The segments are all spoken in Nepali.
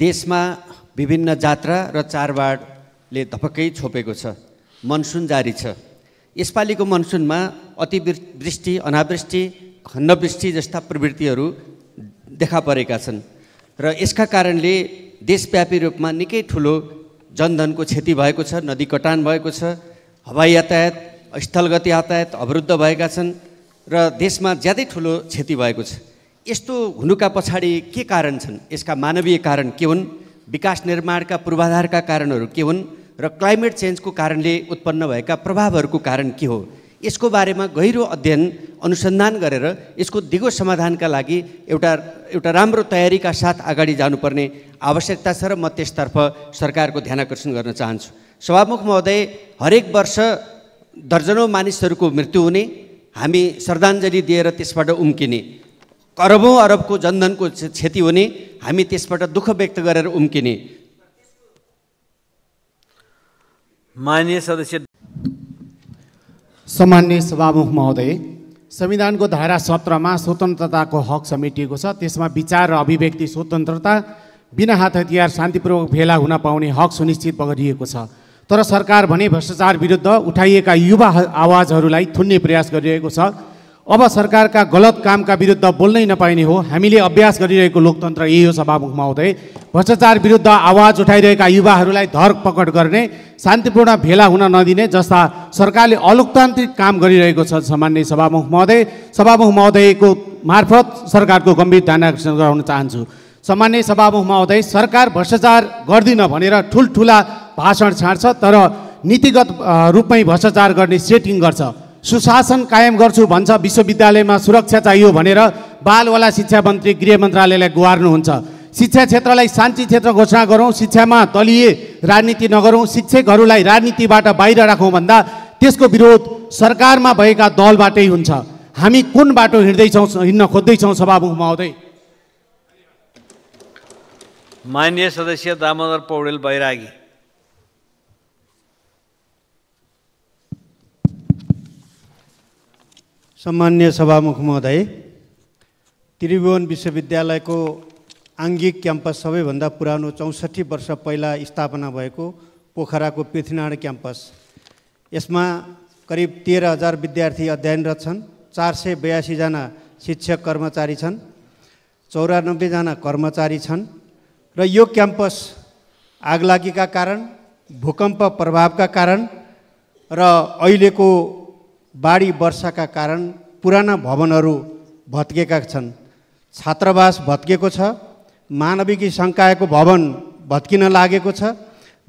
देशमा विभिन्न जात्रा र चाडबाडले धपक्कै छोपेको छ मनसुन जारी छ यसपालिको मनसुनमा अतिवृष्टि अनावृष्टि खण्डवृष्टि जस्ता प्रवृत्तिहरू देखा परेका छन् र यसका कारणले देशव्यापी रूपमा निकै ठुलो जनधनको क्षति भएको छ नदी कटान भएको छ हवाई यातायात स्थलगत यातायात अवरुद्ध भएका छन् र देशमा ज्यादै ठुलो क्षति भएको छ यस्तो हुनुका पछाडि के कारण छन् यसका मानवीय कारण के हुन् विकास निर्माणका पूर्वाधारका कारणहरू के हुन् र क्लाइमेट चेन्जको कारणले उत्पन्न भएका प्रभावहरूको कारण के हो यसको बारेमा गहिरो अध्ययन अनुसन्धान गरेर यसको दिगो समाधानका लागि एउटा एउटा राम्रो तयारीका साथ अगाडि जानुपर्ने आवश्यकता छ र म त्यसतर्फ सरकारको ध्यान आकर्षण गर्न चाहन्छु सभामुख महोदय हरेक वर्ष दर्जनौँ मानिसहरूको मृत्यु हुने हामी श्रद्धाञ्जली दिएर त्यसबाट उम्किने अरबौँ अरबको जनधनको क्षति हुने हामी त्यसबाट दुःख व्यक्त गरेर उम्किने मान्य सदस्य सामान्य सभामुख महोदय संविधानको धारा सत्रमा स्वतन्त्रताको हक समेटिएको छ त्यसमा विचार र अभिव्यक्ति स्वतन्त्रता बिना हात हतियार शान्तिपूर्वक भेला हुन पाउने हक सुनिश्चित गरिएको छ तर सरकार भने भ्रष्टाचार विरुद्ध उठाइएका युवा आवाजहरूलाई थुन्ने प्रयास गरिरहेको छ अब सरकारका गलत कामका विरुद्ध बोल्नै नपाइने हो हामीले अभ्यास गरिरहेको लोकतन्त्र यही हो सभामुखमा हुँदै भ्रष्टाचार विरुद्ध आवाज उठाइरहेका युवाहरूलाई धर पकड गर्ने शान्तिपूर्ण भेला हुन नदिने जस्ता सरकारले अलोकतान्त्रिक काम गरिरहेको छ सामान्य सभामुख महोदय सभामुख महोदयको मार्फत सरकारको गम्भीर ध्यान आकर्षण गराउन चाहन्छु सामान्य सभामुख महोदय सरकार भ्रष्टाचार गर्दिन भनेर ठुल्ठुला भाषण छाड्छ तर नीतिगत रूपमै भ्रष्टाचार गर्ने सेटिङ गर्छ सुशासन कायम गर्छु भन्छ विश्वविद्यालयमा सुरक्षा चाहियो भनेर बालवाला शिक्षा मन्त्री गृह मन्त्रालयलाई गुहार्नुहुन्छ शिक्षा क्षेत्रलाई शान्ति क्षेत्र घोषणा गरौँ शिक्षामा दलीय राजनीति नगरौँ शिक्षकहरूलाई राजनीतिबाट बाहिर राखौँ भन्दा त्यसको विरोध सरकारमा भएका दलबाटै हुन्छ हामी कुन बाटो हिँड्दैछौँ हिँड्न खोज्दैछौँ सभामुख महोदय मान्य सदस्य दामोदर पौडेल बैरागी सामान्य सभामुख महोदय त्रिभुवन विश्वविद्यालयको आङ्गिक क्याम्पस सबैभन्दा पुरानो चौसठी वर्ष पहिला स्थापना भएको पोखराको पृथ्वीनारायण क्याम्पस यसमा करिब तेह्र हजार विद्यार्थी अध्ययनरत छन् चार सय बयासीजना शिक्षक कर्मचारी छन् चौरानब्बेजना कर्मचारी छन् र यो क्याम्पस आगलागीका कारण भूकम्प प्रभावका कारण र अहिलेको बाढी वर्षाका कारण पुराना भवनहरू भत्किएका छन् छात्रावास भत्किएको छ मानविकी सङ्कायको भवन भत्किन लागेको छ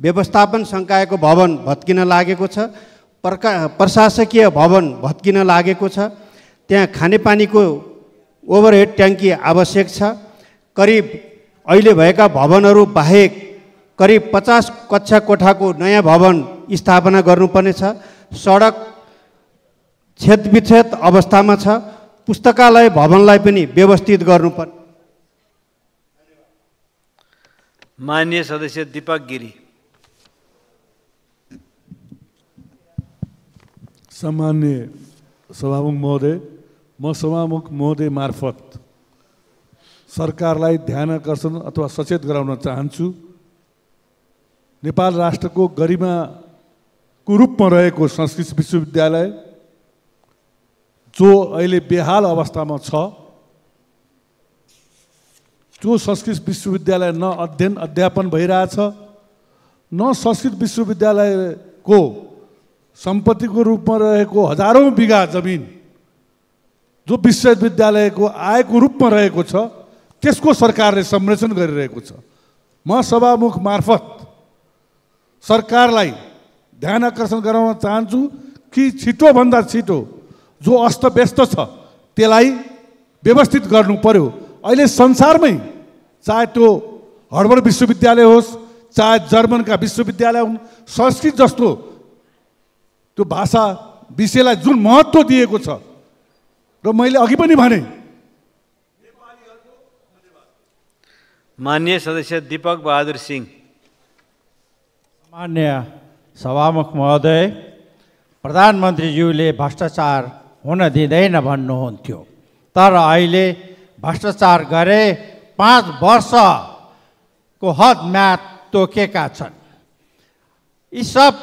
व्यवस्थापन सङ्कायको भवन भत्किन लागेको छ प्रका प्रशासकीय भवन भत्किन लागेको छ त्यहाँ खानेपानीको ओभरहेड ट्याङ्की आवश्यक छ करिब अहिले भएका भवनहरू बाहेक करिब पचास कक्षा कोठाको नयाँ भवन स्थापना गर्नुपर्नेछ सडक क्षेत्रविच्छेद अवस्थामा छ पुस्तकालय भवनलाई पनि व्यवस्थित गर्नुपर्ने मान्य सदस्य दीपक गिरी सामान्य सभामुख महोदय म सभामुख महोदय मार्फत सरकारलाई ध्यान आकर्षण अथवा सचेत गराउन चाहन्छु नेपाल राष्ट्रको गरिमाको रूपमा रहेको संस्कृत विश्वविद्यालय जो अहिले बेहाल अवस्थामा छ त्यो संस्कृत विश्वविद्यालय न अध्ययन अध्यापन भइरहेछ न संस्कृत विश्वविद्यालयको सम्पत्तिको रूपमा रहेको हजारौँ बिघा जमिन जो विश्वविद्यालयको आयको रूपमा रहेको छ त्यसको सरकारले संरक्षण गरिरहेको छ म सभामुख मार्फत सरकारलाई ध्यान आकर्षण गराउन चाहन्छु कि छिटोभन्दा छिटो जो अस्त व्यस्त छ त्यसलाई व्यवस्थित गर्नु पर्यो अहिले संसारमै चाहे त्यो हडबड विश्वविद्यालय होस् चाहे जर्मनका विश्वविद्यालय हुन् संस्कृत जस्तो त्यो भाषा विषयलाई जुन महत्त्व दिएको छ र मैले अघि पनि भने मान्य सदस्य दिपक बहादुर सिंह मान्य सभामुख महोदय प्रधानमन्त्रीज्यूले भ्रष्टाचार हुन दिँदैन भन्नुहुन्थ्यो तर अहिले भ्रष्टाचार गरे पाँच वर्षको हद म्याद तोकेका छन् यी सब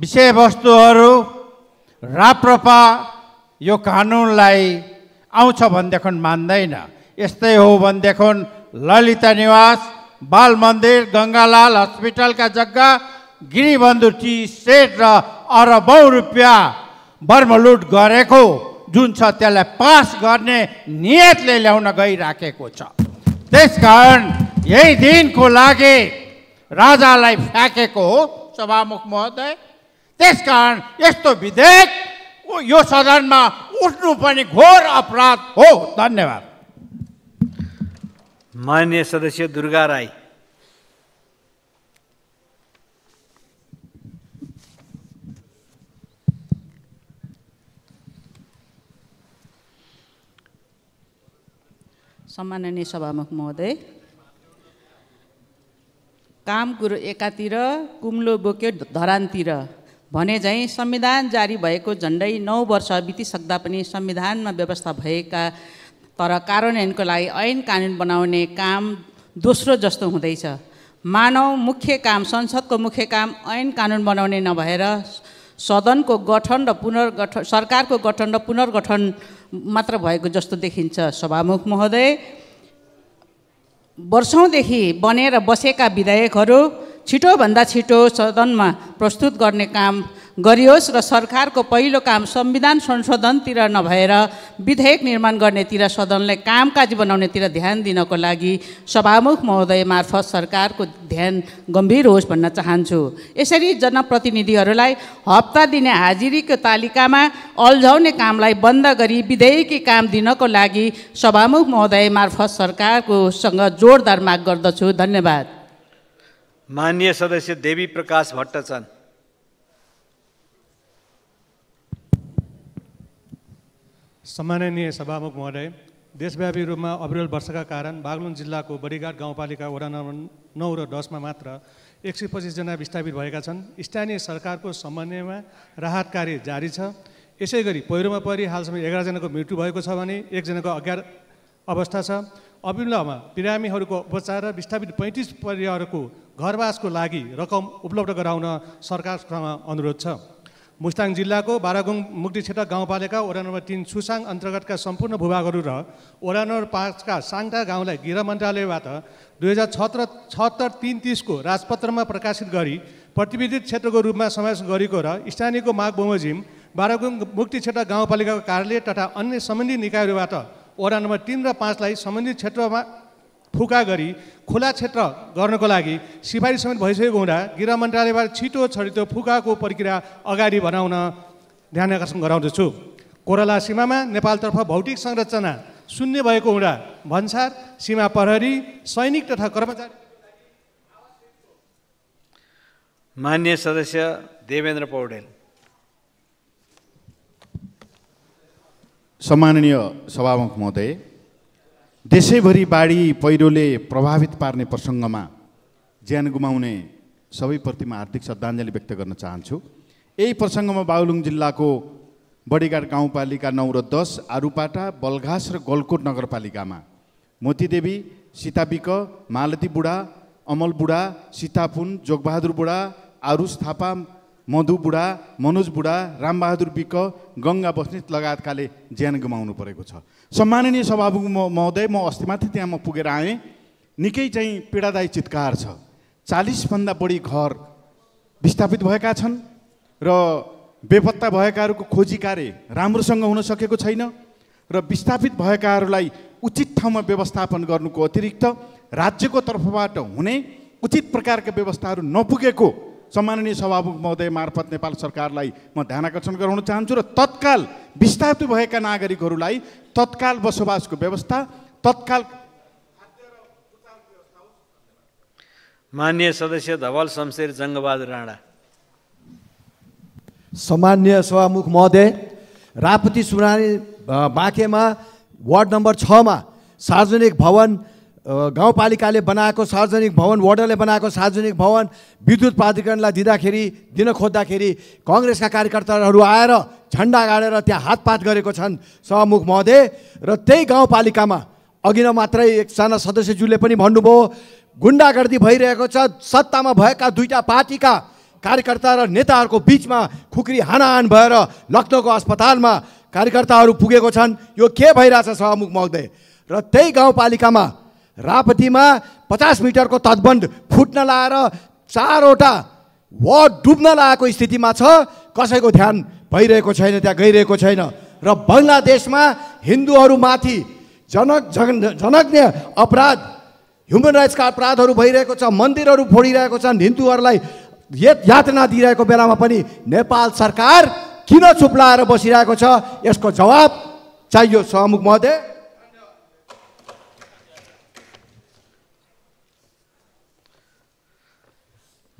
विषयवस्तुहरू राप्रपा यो कानुनलाई आउँछ भनेदेखि मान्दैन यस्तै हो भनेदेखि ललिता निवास बाल मन्दिर गङ्गालाल हस्पिटलका जग्गा गिरीबन्धु टी सेट र अरबौँ रुपियाँ बर्मलुट गरेको जुन छ त्यसलाई पास गर्ने नियतले ल्याउन गइराखेको छ त्यसकारण यही दिनको लागि राजालाई फ्याँकेको हो सभामुख महोदय त्यसकारण यस्तो विधेयक यो सदनमा उठ्नु पनि घोर अपराध हो धन्यवाद मान्य सदस्य दुर्गा राई सम्माननीय सभामुख महोदय काम कुरो एकातिर कुम्लो बोक्यो धरानतिर भने झैँ संविधान जारी भएको झन्डै नौ वर्ष बितिसक्दा पनि संविधानमा व्यवस्था भएका तर कार्यान्वयनको लागि ऐन कानुन बनाउने काम दोस्रो जस्तो हुँदैछ मानव मुख्य काम संसदको मुख्य काम ऐन कानुन बनाउने नभएर सदनको गठन र पुनर्गठन सरकारको गठन र पुनर्गठन मात्र भएको जस्तो देखिन्छ सभामुख महोदय वर्षौँदेखि बनेर बसेका विधायकहरू छिटोभन्दा छिटो सदनमा प्रस्तुत गर्ने काम गरियोस् र सरकारको पहिलो काम संविधान संशोधनतिर नभएर विधेयक निर्माण गर्नेतिर सदनलाई कामकाजी बनाउनेतिर ध्यान दिनको लागि सभामुख महोदय मार्फत सरकारको ध्यान गम्भीर होस् भन्न चाहन्छु यसरी जनप्रतिनिधिहरूलाई हप्ता दिने हाजिरीको तालिकामा अल्झाउने कामलाई बन्द गरी विधेयकी काम दिनको लागि सभामुख महोदय मार्फत सरकारकोसँग जोडदार माग गर्दछु धन्यवाद मान्य सदस्य देवी प्रकाश भट्टचन्द सम्माननीय सभामुख महोदय देशव्यापी रूपमा अप्रेल वर्षका कारण बागलुङ जिल्लाको बडीघाट गाउँपालिका वडा नम्बर नौ र दसमा मात्र एक सय पच्चिसजना विस्थापित भएका छन् स्थानीय सरकारको समन्वयमा राहत कार्य जारी छ यसै गरी पहिरोमा परि हालसम्म एघारजनाको मृत्यु भएको छ भने एकजनाको अज्ञात अवस्था छ अविलम्बमा बिरामीहरूको उपचार र विस्थापित पैँतिस परिवारको घरवासको लागि रकम उपलब्ध गराउन सरकारसँग अनुरोध छ मुस्ताङ जिल्लाको बारागुङ मुक्ति क्षेत्र गाउँपालिका वडा नम्बर तिन सुसाङ अन्तर्गतका सम्पूर्ण भूभागहरू र वडा नम्बर पाँचका साङ्टा गाउँलाई गृह मन्त्रालयबाट दुई हजार छत्र छत्तर तिन तिसको राजपत्रमा प्रकाशित गरी प्रतिविधित क्षेत्रको रूपमा समावेश गरेको र स्थानीयको माग बमोजिम बारागुङ मुक्ति क्षेत्र गाउँपालिकाको कार्यालय तथा अन्य सम्बन्धित निकायहरूबाट वडा नम्बर तिन र पाँचलाई सम्बन्धित क्षेत्रमा फुका गरी खुला क्षेत्र गर्नको लागि सिफारिस समेत भइसकेको हुँदा गृह मन्त्रालयबाट छिटो छरिटो फुकाको प्रक्रिया अगाडि बनाउन ध्यान आकर्षण गराउँदछु कोराला सीमामा नेपालतर्फ भौतिक संरचना शून्य भएको हुँदा भन्सार सीमा प्रहरी सैनिक तथा कर्मचारी मान्य सदस्य देवेन्द्र पौडेल सम्माननीय सभामुख महोदय देशैभरि बाढी पहिरोले प्रभावित पार्ने प्रसङ्गमा ज्यान गुमाउने सबैप्रति म हार्दिक श्रद्धाञ्जली व्यक्त गर्न चाहन्छु यही प्रसङ्गमा बाबुलुङ जिल्लाको बडीघाट गाउँपालिका नौ र दस आरुपाटा बलघास र गलकोट नगरपालिकामा मोतीदेवी सीताबिक मालती बुढा अमल बुढा सीतापुन जोगबहादुर बुढा आरुष थापा मधु बुढा मनोज बुढा रामबहादुर बिक गङ्गा बस्नेत लगायतकाले ज्यान गुमाउनु परेको छ सम्माननीय सभामुख महोदय म अस्ति माथि त्यहाँ म पुगेर आएँ निकै चाहिँ पीडादायी चित्कार छ चालिसभन्दा बढी घर विस्थापित भएका छन् र बेपत्ता भएकाहरूको खोजी कार्य राम्रोसँग हुन सकेको छैन र विस्थापित भएकाहरूलाई उचित ठाउँमा व्यवस्थापन गर्नुको अतिरिक्त राज्यको तर्फबाट हुने उचित प्रकारका व्यवस्थाहरू नपुगेको सम्माननीय सभामुख महोदय मार्फत नेपाल सरकारलाई म ध्यान आकर्षण गराउन चाहन्छु र तत्काल विस्थापित भएका नागरिकहरूलाई तत्काल बसोबासको व्यवस्था तत्काल मान्य सदस्य धवल शमशेर जङ्गबहादुर राणा सामान्य सभामुख महोदय रापती सुनानी बाँकेमा वार्ड नम्बर छमा सार्वजनिक भवन गाउँपालिकाले बनाएको सार्वजनिक भवन वार्डरले बनाएको सार्वजनिक भवन विद्युत प्राधिकरणलाई दिँदाखेरि दिन खोज्दाखेरि कङ्ग्रेसका कार्यकर्ताहरू आएर झन्डा गाडेर त्यहाँ हातपात गरेको छन् सहमुख महोदय र त्यही गाउँपालिकामा अघि न मात्रै एकजना सदस्यज्यूले पनि भन्नुभयो गुन्डागर्दी भइरहेको छ सत्तामा भएका दुईवटा पार्टीका कार्यकर्ता र नेताहरूको बिचमा खुकुरी हानाहान भएर लखनौको अस्पतालमा कार्यकर्ताहरू पुगेको छन् यो के भइरहेछ सहमुख महोदय र त्यही गाउँपालिकामा रापतीमा पचास मिटरको तटबन्ध फुट्न लाएर चारवटा वार्ड डुब्न लागेको स्थितिमा छ कसैको ध्यान भइरहेको छैन त्यहाँ गइरहेको छैन र बङ्गलादेशमा हिन्दूहरूमाथि जनक जनज्ञ अपराध ह्युमन राइट्सका अपराधहरू भइरहेको छ मन्दिरहरू फोडिरहेको छन् हिन्दूहरूलाई यातना दिइरहेको बेलामा पनि नेपाल सरकार किन चुप्लाएर बसिरहेको छ यसको जवाब चाहियो सहमुख महोदय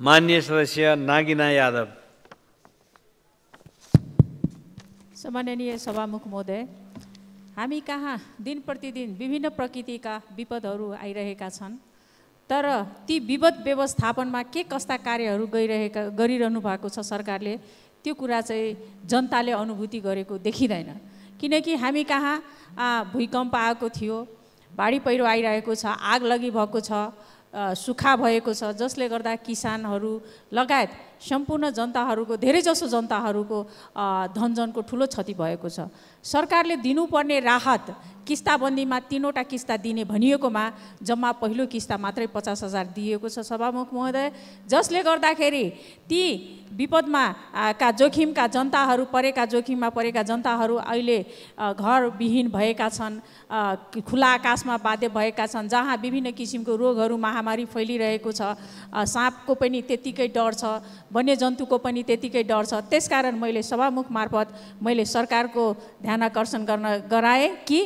मान्य सदस्य नागिना यादव सम्माननीय सभामुख महोदय हामी कहाँ दिन प्रतिदिन विभिन्न प्रकृतिका विपदहरू आइरहेका छन् तर ती विपद व्यवस्थापनमा के कस्ता कार्यहरू गइरहेका गरिरहनु भएको छ सरकारले त्यो कुरा चाहिँ जनताले अनुभूति गरेको देखिँदैन किनकि हामी कहाँ भूकम्प आएको थियो बाढी पहिरो आइरहेको छ आग लगिभएको भएको छ सुखा भएको छ जसले गर्दा किसानहरू लगायत सम्पूर्ण जनताहरूको धेरैजसो जनताहरूको धनजनको ठुलो क्षति भएको छ सरकारले दिनुपर्ने राहत किस्ताबन्दीमा तिनवटा किस्ता दिने भनिएकोमा जम्मा पहिलो किस्ता मात्रै पचास हजार दिएको छ सभामुख महोदय जसले गर्दाखेरि ती विपदमा का जोखिमका जनताहरू परेका जोखिममा परेका जनताहरू अहिले घरविहीन भएका छन् खुला आकाशमा बाध्य भएका छन् जहाँ विभिन्न किसिमको रोगहरू महामारी फैलिरहेको छ साँपको पनि त्यत्तिकै डर छ वन्यजन्तुको पनि त्यतिकै डर छ त्यसकारण मैले सभामुख मार्फत मैले सरकारको ध्यान आकर्षण गर्न गराए कि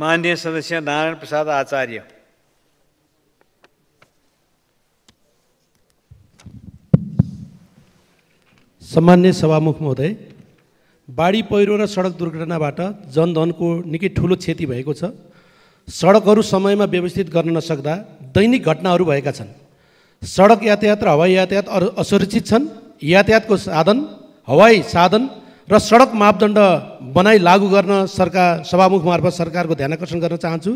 मान्य सदस्य नारायण प्रसाद आचार्य सामान्य सभामुख महोदय बाढी पहिरो र सडक दुर्घटनाबाट जनधनको निकै ठुलो क्षति भएको छ सडकहरू समयमा व्यवस्थित गर्न नसक्दा दैनिक घटनाहरू भएका छन् सडक यातायात र हवाई यातायात असुरक्षित छन् यातायातको साधन हवाई साधन र सडक मापदण्ड बनाई लागू गर्न सरकार सभामुख मार्फत सरकारको ध्यान आकर्षण गर्न चाहन्छु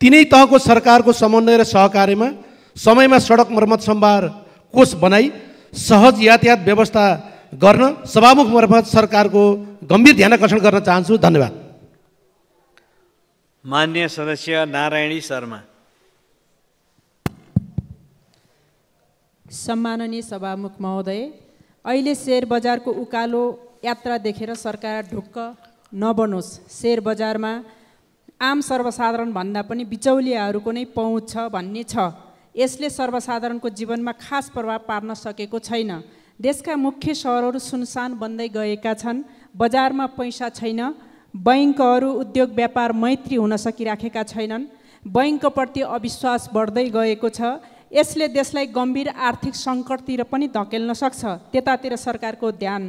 तिनै तहको सरकारको समन्वय र सहकार्यमा समयमा सडक मर्मत सम्भार कोष बनाई सहज यातायात व्यवस्था गर्न सभामुख मार्फत सरकारको गम्भीर ध्यान आकर्षण गर्न चाहन्छु धन्यवाद मान्य सदस्य नारायणी शर्मा सम्माननीय सभामुख महोदय अहिले सेयर बजारको उकालो यात्रा देखेर सरकार ढुक्क नबनोस् सेयर बजारमा आम सर्वसाधारणभन्दा पनि बिचौलियाहरूको नै पहुँच छ भन्ने छ यसले सर्वसाधारणको जीवनमा खास प्रभाव पार्न सकेको छैन देशका मुख्य सहरहरू सुनसान बन्दै गएका छन् बजारमा पैसा छैन बैङ्कहरू उद्योग व्यापार मैत्री हुन सकिराखेका छैनन् बैङ्कप्रति अविश्वास बढ्दै गएको छ यसले देशलाई गम्भीर आर्थिक सङ्कटतिर पनि धकेल्न सक्छ त्यतातिर सरकारको ध्यान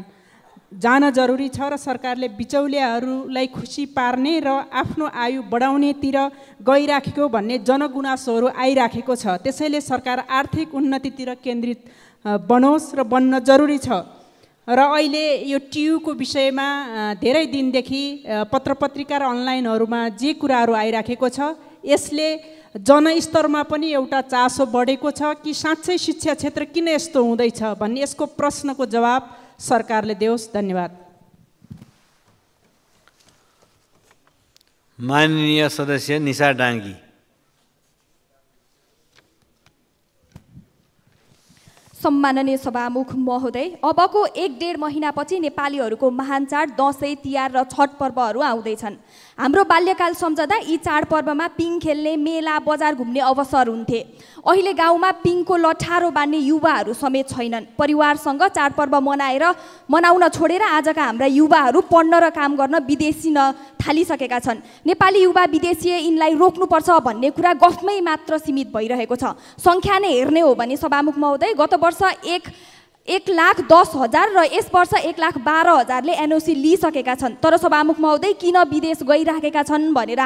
जान जरुरी छ र सरकारले बिचौलियाहरूलाई खुसी पार्ने र आफ्नो आयु बढाउनेतिर गइराखेको भन्ने जनगुनासोहरू आइराखेको छ त्यसैले सरकार आर्थिक उन्नतितिर केन्द्रित बनोस् र बन्न जरुरी छ र अहिले यो टियुको विषयमा धेरै दिनदेखि पत्र पत्रिका र अनलाइनहरूमा जे कुराहरू आइराखेको छ यसले जनस्तरमा पनि एउटा चासो बढेको छ कि साँच्चै शिक्षा क्षेत्र किन यस्तो हुँदैछ भन्ने यसको प्रश्नको जवाब सरकारले दियोस् धन्यवाद माननीय सदस्य निशा डाङ्गी सम्माननीय सभामुख महोदय अबको एक डेढ महिनापछि नेपालीहरूको महान चाड दसैँ तिहार र छठ पर्वहरू आउँदैछन् हाम्रो बाल्यकाल सम्झँदा यी चाडपर्वमा पिङ खेल्ने मेला बजार घुम्ने अवसर हुन्थे अहिले गाउँमा पिङको लठारो बाँड्ने युवाहरू समेत छैनन् परिवारसँग चाडपर्व मनाएर मनाउन छोडेर आजका हाम्रा युवाहरू पढ्न र काम गर्न विदेशिन थालिसकेका छन् नेपाली युवा विदेशी यिनलाई रोक्नुपर्छ भन्ने कुरा गफमै मात्र सीमित भइरहेको छ सङ्ख्या नै हेर्ने हो भने सभामुख महोदय गत वर्ष एक एक लाख दस हजार र यस वर्ष एक लाख बाह्र हजारले एनओसी लिइसकेका छन् तर सभामुख महोदय किन विदेश गइराखेका छन् भनेर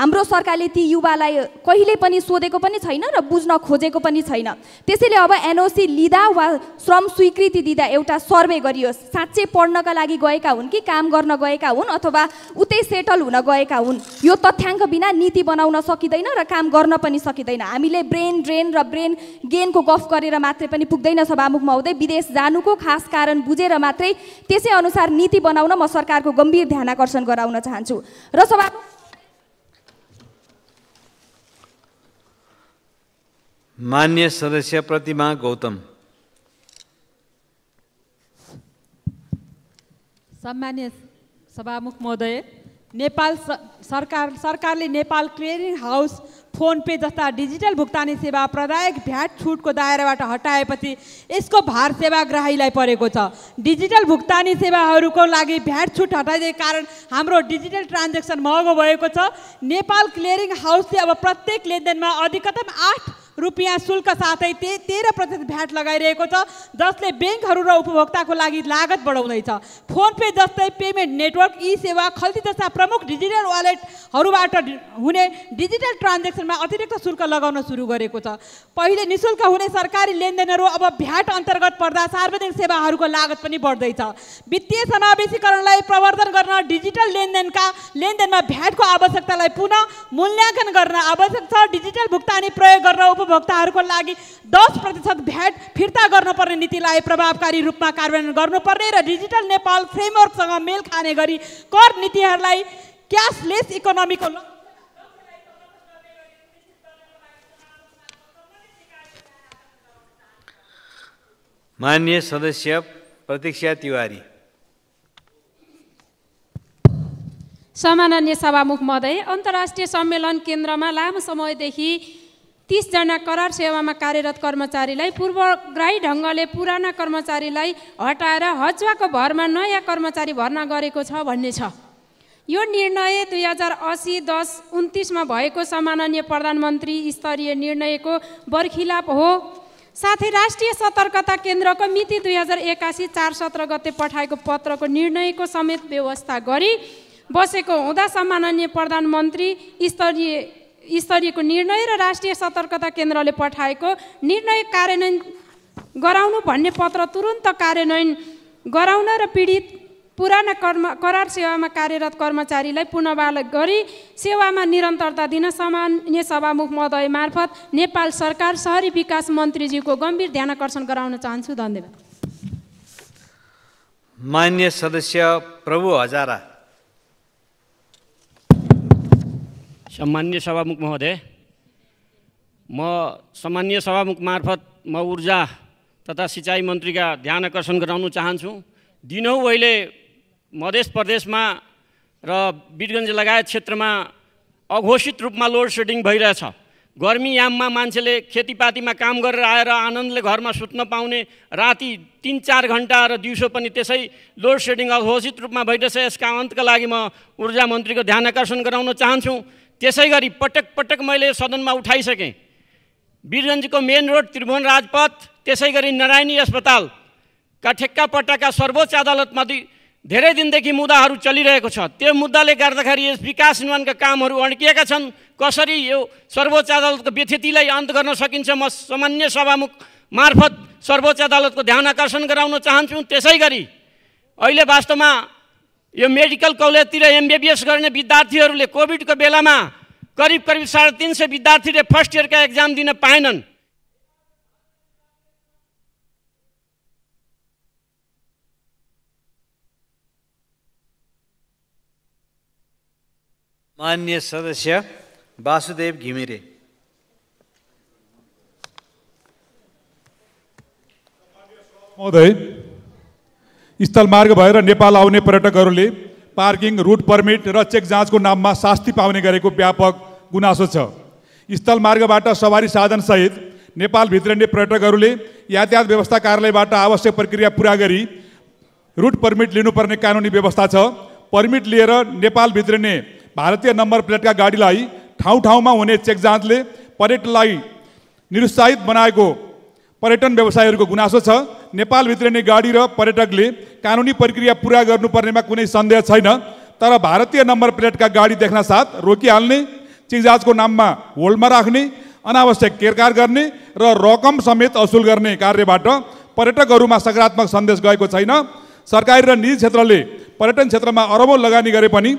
हाम्रो सरकारले ती युवालाई कहिले पनि सोधेको पनि छैन र बुझ्न खोजेको पनि छैन त्यसैले अब एनओसी लिँदा वा श्रम स्वीकृति दिँदा एउटा सर्वे गरियोस् साँच्चै पढ्नका लागि गएका हुन् कि काम गर्न गएका हुन् अथवा उतै सेटल हुन गएका हुन् यो तथ्याङ्क बिना नीति बनाउन सकिँदैन र काम गर्न पनि सकिँदैन हामीले ब्रेन ड्रेन र ब्रेन गेनको गफ गरेर मात्रै पनि पुग्दैन सभामुख महोदय विदेश विदेश जानुको खास कारण बुझेर मात्रै त्यसै अनुसार नीति बनाउन म सरकारको गम्भीर ध्यान आकर्षण गराउन चाहन्छु र सभा मान्य सदस्य प्रतिमा गौतम सम्मान्य सभामुख महोदय नेपाल सरकार सरकारले Nepal clearing house Fonepay जस्ता डिजिटल भुक्तानी सेवा प्रदायक भ्याट छुटको दायराबाट हटाएपछि यसको भार सेवाग्राहीलाई परेको छ डिजिटल भुक्तानी सेवाहरूको लागि भ्याट छुट हटाइदिएको कारण हाम्रो डिजिटल ट्रान्जेक्सन महँगो भएको छ नेपाल क्लियरिङ हाउसले अब प्रत्येक लेनदेनमा अधिकतम आठ रुपियाँ शुल्क साथै ते तेह्र प्रतिशत भ्याट लगाइरहेको छ जसले ब्याङ्कहरू र उपभोक्ताको लागि लागत बढाउँदैछ फोन पे जस्तै payment network eSewa Khalti जस्ता प्रमुख डिजिटल वालेटहरूबाट हुने डिजिटल ट्रान्जेक्सनमा अतिरिक्त शुल्क लगाउन सुरु गरेको छ पहिले नि हुने सरकारी लेनदेनहरू अब भ्याट अन्तर्गत पर्दा सार्वजनिक सेवाहरूको लागत पनि बढ्दैछ वित्तीय समावेशीकरणलाई प्रवर्धन गर्न डिजिटल लेनदेनका लेनदेनमा भ्याटको आवश्यकतालाई पुनः मूल्याङ्कन गर्न आवश्यक छ डिजिटल भुक्तानी प्रयोग गर्न उपभोक्ताहरूको लागि दस प्रतिशत भ्याट फिर्ता गर्नुपर्ने नीतिलाई प्रभावकारी रूपमा कार्यान्वयन गर्नुपर्ने र डिजिटल नेपाल फ्रेमवर्कसँग मेल खाने गरी कर नीतिहरूलाई क्यासलेस इकोनोमीको मान्य सदस्य प्रतीक्षा तिवारी सामान्य सभामुख महोदय अन्तर्राष्ट्रिय सम्मेलन केन्द्रमा लामो समयदेखि तिसजना करार सेवामा कार्यरत कर्मचारीलाई पूर्वग्राही ढङ्गले पुराना कर्मचारीलाई हटाएर हजुवाको भरमा नयाँ कर्मचारी भर्ना गरेको छ भन्ने छ यो निर्णय दुई हजार असी दस उन्तिसमा भएको सामान्य प्रधानमन्त्री स्तरीय निर्णयको बर्खिलाप हो साथै राष्ट्रिय सतर्कता केन्द्रको मिति दुई हजार एकासी चार सत्र गते पठाएको पत्रको निर्णयको समेत व्यवस्था गरी बसेको हुँदा सामान्य प्रधानमन्त्री स्तरीय स्तरीयको निर्णय र राष्ट्रिय सतर्कता केन्द्रले पठाएको निर्णय कार्यान्वयन गराउनु भन्ने पत्र तुरुन्त कार्यान्वयन गराउन र पीडित पुराना कर्म करार सेवामा कार्यरत कर्मचारीलाई पुनर्वाल गरी सेवामा निरन्तरता दिन सामान्य सभामुख महोदय मार्फत नेपाल सरकार सहरी विकास मन्त्रीज्यूको गम्भीर ध्यान आकर्षण गराउन चाहन्छु धन्यवाद मान्य सदस्य प्रभु हजारा सम्मान्य सभामुख महोदय म सामान्य सभामुख मार्फत म ऊर्जा तथा सिँचाइ मन्त्रीका ध्यान आकर्षण गराउन चाहन्छु दिनौ अहिले मधेस प्रदेशमा र बिरगन्ज लगायत क्षेत्रमा अघोषित रूपमा लोड सेडिङ भइरहेछ गर्मी याममा मान्छेले खेतीपातीमा काम गरेर आएर आनन्दले घरमा सुत्न पाउने राति तिन चार घन्टा र दिउँसो पनि त्यसै लोड सेडिङ अघोषित रूपमा भइरहेछ यसका अन्तका लागि म ऊर्जा मन्त्रीको ध्यान आकर्षण गराउन चाहन्छु त्यसै गरी पटक पटक मैले सदनमा उठाइसकेँ वीरगन्जको मेन रोड त्रिभुवन राजपथ त्यसै गरी नारायणी अस्पतालका ठेक्का पट्टाका सर्वोच्च अदालतमाथि धेरै दिनदेखि मुद्दाहरू चलिरहेको छ त्यो मुद्दाले गर्दाखेरि यस विकास निर्माणका कामहरू अड्किएका छन् कसरी यो सर्वोच्च अदालतको व्यथितिलाई अन्त गर्न सकिन्छ म सामान्य सभामुख मार्फत सर्वोच्च अदालतको ध्यान आकर्षण गराउन चाहन्छु त्यसै गरी अहिले वास्तवमा यो मेडिकल कलेजतिर एमबिबिएस गर्ने विद्यार्थीहरूले कोभिडको बेलामा करिब करिब साढे तिन सय विद्यार्थीले फर्स्ट इयरका एक्जाम दिन पाएनन् मान्य सदस्य वासुदेव घिमिरे महोदय स्थलमार्ग भएर नेपाल आउने पर्यटकहरूले पार्किङ रुट पर्मिट र चेक जाँचको नाममा शास्ति पाउने गरेको व्यापक गुनासो छ स्थलमार्गबाट सवारी साधनसहित नेपालभित्रने पर्यटकहरूले यातायात व्यवस्था कार्यालयबाट आवश्यक प्रक्रिया पुरा गरी रुट पर्मिट लिनुपर्ने कानुनी व्यवस्था छ पर्मिट लिएर नेपालभित्रने भारतीय नम्बर प्लेटका गाडीलाई ठाउँ ठाउँमा हुने चेक जाँचले पर्यटनलाई निरुत्साहित बनाएको पर्यटन व्यवसायहरूको गुनासो छ नेपाल नै गाडी र पर्यटकले कानुनी प्रक्रिया पुरा गर्नुपर्नेमा कुनै सन्देह छैन तर भारतीय नम्बर प्लेटका गाडी देख्न साथ रोकिहाल्ने चिजाजको नाममा होल्डमा राख्ने अनावश्यक केरकार गर्ने र रकम समेत असुल गर्ने कार्यबाट पर्यटकहरूमा सकारात्मक सन्देश गएको छैन सरकारी र निजी क्षेत्रले पर्यटन क्षेत्रमा अरबौँ लगानी गरे पनि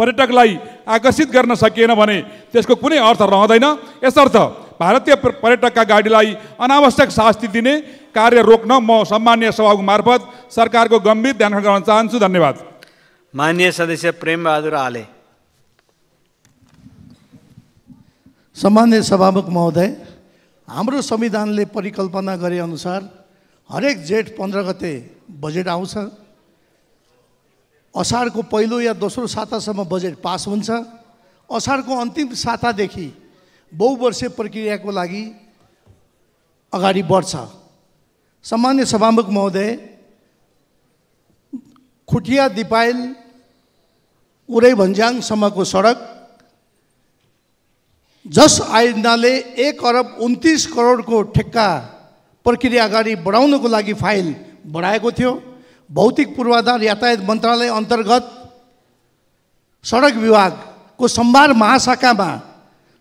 पर्यटकलाई आकर्षित गर्न सकिएन भने त्यसको कुनै अर्थ रहँदैन यसर्थ भारतीय पर्यटकका गाडीलाई अनावश्यक शास्ति दिने कार्य रोक्न म सम्मान्य सभाको मार्फत सरकारको गम्भीर ध्यान गर्न चाहन्छु धन्यवाद मान्य सदस्य प्रेमबहादुर आले सम्मान्य सभामुख महोदय हाम्रो संविधानले परिकल्पना गरे अनुसार हरेक जेठ पन्ध्र गते बजेट आउँछ असारको पहिलो या दोस्रो सातासम्म बजेट पास हुन्छ असारको अन्तिम सातादेखि बहुवर्षीय प्रक्रियाको लागि अगाडि बढ्छ सामान्य सभामुख महोदय खुटिया दिपाइल उरै भन्ज्याङसम्मको सडक जस आयोजनाले एक अरब उन्तिस करोडको ठेक्का प्रक्रिया अगाडि बढाउनको लागि फाइल बढाएको थियो भौतिक पूर्वाधार यातायात मन्त्रालय अन्तर्गत सडक विभागको सम्भार महाशाखामा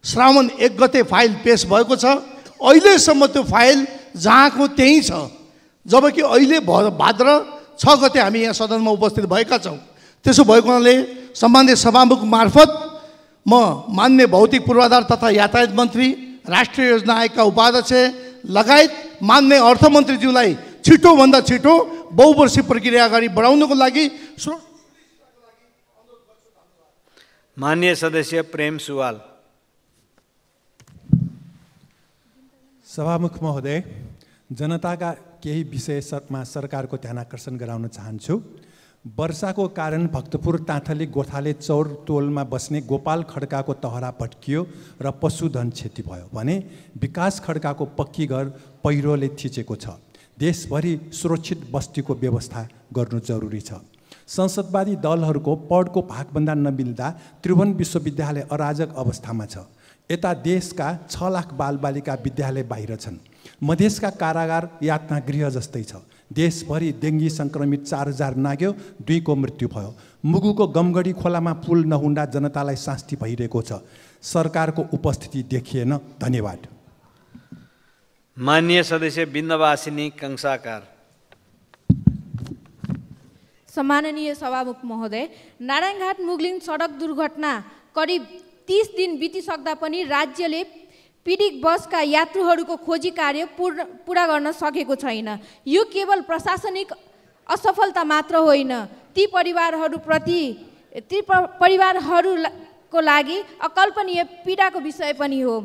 श्रावण एक गते फाइल पेस भएको छ अहिलेसम्म त्यो फाइल जहाँको त्यहीँ छ जबकि अहिले भ भाद्र छ गते हामी यहाँ सदनमा उपस्थित भएका छौँ त्यसो भएको हुनाले सम्मान्य सभामुख मार्फत म मा मान्य भौतिक पूर्वाधार तथा यातायात मन्त्री राष्ट्रिय योजना आयोगका उपाध्यक्ष लगायत मान्य अर्थमन्त्रीज्यूलाई छिटोभन्दा छिटो बहुवर्षीय प्रक्रिया अगाडि बढाउनको लागि मान्य सदस्य प्रेम सुवाल सभामुख महोदय जनताका केही विषयमा सरकारको ध्यान आकर्षण गराउन चाहन्छु वर्षाको कारण भक्तपुर ताथली गोथाले चौर टोलमा बस्ने गोपाल खड्काको तहरा भट्कियो र पशुधन क्षति भयो भने विकास खड्काको पक्की घर पहिरोले थिचेको छ देशभरि सुरक्षित बस्तीको व्यवस्था गर्नु जरुरी छ संसदवादी दलहरूको पढको भागभन्दा नमिल्दा त्रिभुवन विश्वविद्यालय अराजक अवस्थामा छ यता देशका छ लाख बालबालिका विद्यालय बाहिर छन् मधेसका कारागार यातना गृह जस्तै छ देशभरि डेङ्गी सङ्क्रमित चार हजार नाग्यो दुईको मृत्यु भयो मुगुको गमगढी खोलामा पुल नहुँदा जनतालाई शास्ति भइरहेको छ सरकारको उपस्थिति देखिएन धन्यवाद मान्य सदस्य बिन्दवासिनी कंसाकार सम्माननीय सभामुख महोदय नारायणघाट मुगलिङ सडक दुर्घटना करिब तिस दिन बितिसक्दा पनि राज्यले पीडित बसका यात्रुहरूको खोजी कार्य पूर्ण पुरा गर्न सकेको छैन यो केवल प्रशासनिक असफलता मात्र होइन ती परिवारहरूप्रति ती परिवारहरूको लागि अकल्पनीय पीडाको विषय पनि हो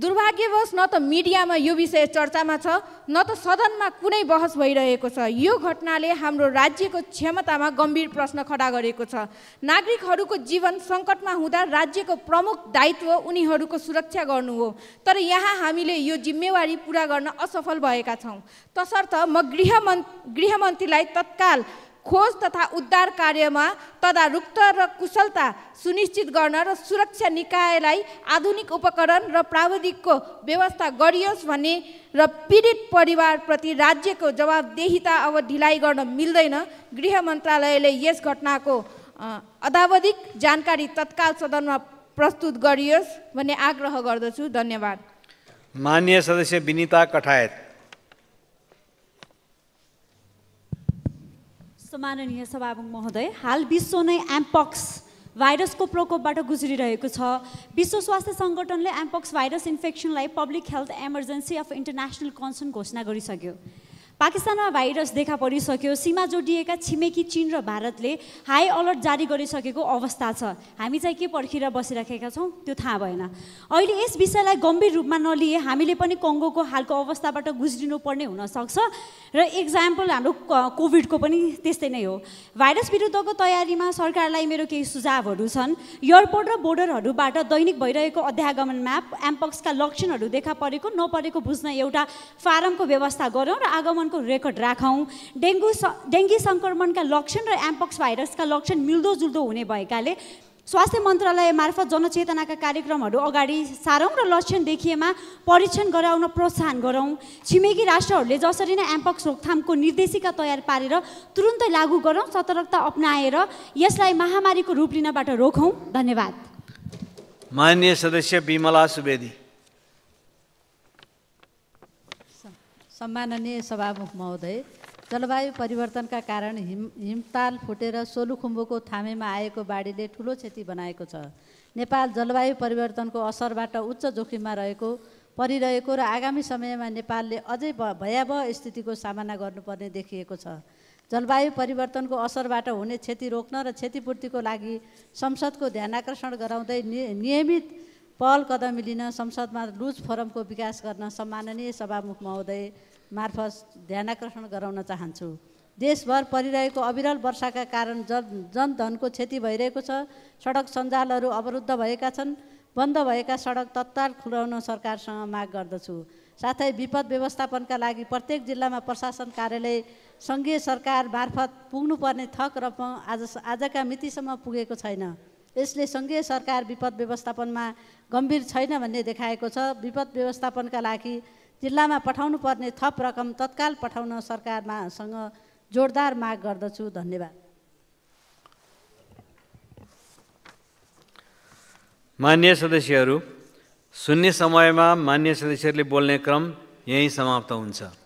दुर्भाग्यवश न त मिडियामा यो विषय चर्चामा छ न त सदनमा कुनै बहस भइरहेको छ यो घटनाले हाम्रो राज्यको क्षमतामा गम्भीर प्रश्न खडा गरेको छ नागरिकहरूको जीवन सङ्कटमा हुँदा राज्यको प्रमुख दायित्व उनीहरूको सुरक्षा गर्नु हो तर यहाँ हामीले यो जिम्मेवारी पुरा गर्न असफल भएका छौँ तसर्थ म गृहमन् गृहमन्त्रीलाई तत्काल खोज तथा उद्धार कार्यमा तदारुक्त र कुशलता सुनिश्चित गर्न र सुरक्षा निकायलाई आधुनिक उपकरण र प्राविधिकको व्यवस्था गरियोस् भन्ने र पीडित परिवारप्रति राज्यको जवाबदेहिता अब ढिलाइ गर्न मिल्दैन गृह मन्त्रालयले यस घटनाको अदावधिक जानकारी तत्काल सदनमा प्रस्तुत गरियोस् भन्ने आग्रह गर्दछु धन्यवाद मान्य सदस्य विनिता कठायत हस् माननीय सभामुख महोदय हाल विश्व नै एम्पक्स भाइरसको प्रकोपबाट गुज्रिरहेको छ विश्व स्वास्थ्य सङ्गठनले एम्पक्स भाइरस इन्फेक्सनलाई public health emergency of international concern घोषणा गरिसक्यो पाकिस्तानमा भाइरस देखा परिसक्यो सीमा जोडिएका छिमेकी चिन र भारतले हाई अलर्ट जारी गरिसकेको अवस्था छ हामी चाहिँ के पर्खिएर बसिराखेका छौँ त्यो थाहा भएन अहिले यस विषयलाई गम्भीर रूपमा नलिए हामीले पनि कङ्गोको हालको अवस्थाबाट गुज्रिनु गुज्रिनुपर्ने हुनसक्छ र इक्जाम्पल हाम्रो कोभिडको पनि त्यस्तै नै हो भाइरस विरुद्धको तयारीमा सरकारलाई मेरो केही सुझावहरू छन् एयरपोर्ट र बोर्डरहरूबाट दैनिक भइरहेको अध्यागमन म्याप एम्पक्सका लक्षणहरू देखा परेको नपरेको बुझ्न एउटा फारमको व्यवस्था गरौँ र आगमन सङ्क्रमणको रेकर्ड राखौँ डेङ्गु डेङ्गी सङ्क्रमणका लक्षण र एम्पक्स भाइरसका लक्षण मिल्दोजुल्दो हुने भएकाले स्वास्थ्य मन्त्रालय मार्फत जनचेतनाका कार्यक्रमहरू अगाडि सारौँ र लक्षण देखिएमा परीक्षण गराउन प्रोत्साहन गरौँ छिमेकी राष्ट्रहरूले जसरी नै एम्पक्स रोकथामको निर्देशिका तयार पारेर तुरुन्तै लागू गरौँ सतर्कता अप्नाएर यसलाई महामारीको रूप लिनबाट रोकौँ धन्यवाद माननीय सदस्य विमला सुवेदी सम्माननीय सभामुख महोदय जलवायु परिवर्तनका कारण हिम हिमताल फुटेर सोलुखुम्बुको थामेमा आएको बाढीले ठुलो क्षति बनाएको छ नेपाल जलवायु परिवर्तनको असरबाट उच्च जोखिममा रहेको परिरहेको र आगामी समयमा नेपालले अझै भयावह स्थितिको सामना गर्नुपर्ने देखिएको छ जलवायु परिवर्तनको असरबाट हुने क्षति रोक्न र क्षतिपूर्तिको लागि संसदको ध्यान आकर्षण गराउँदै नियमित पहल कदम लिन संसदमा लुज फोरमको विकास गर्न सम्माननीय सभामुख महोदय मार्फत ध्यानकर्षण गराउन चाहन्छु देशभर परिरहेको अविरल वर्षाका कारण जन जनधनको क्षति भइरहेको छ सडक सञ्जालहरू अवरुद्ध भएका छन् बन्द भएका सडक तत्काल खुलाउन सरकारसँग माग गर्दछु साथै विपद व्यवस्थापनका लागि प्रत्येक जिल्लामा प्रशासन कार्यालय सङ्घीय सरकार मार्फत पुग्नुपर्ने थक रकम आज आजका मितिसम्म पुगेको छैन यसले सङ्घीय सरकार विपद व्यवस्थापनमा गम्भीर छैन भन्ने देखाएको छ विपद व्यवस्थापनका लागि जिल्लामा पठाउनु पर्ने थप रकम तत्काल पठाउन सरकारमासँग जोरदार माग गर्दछु धन्यवाद मान्य सदस्यहरू सुन्ने समयमा मान्य सदस्यहरूले बोल्ने क्रम यहीँ समाप्त हुन्छ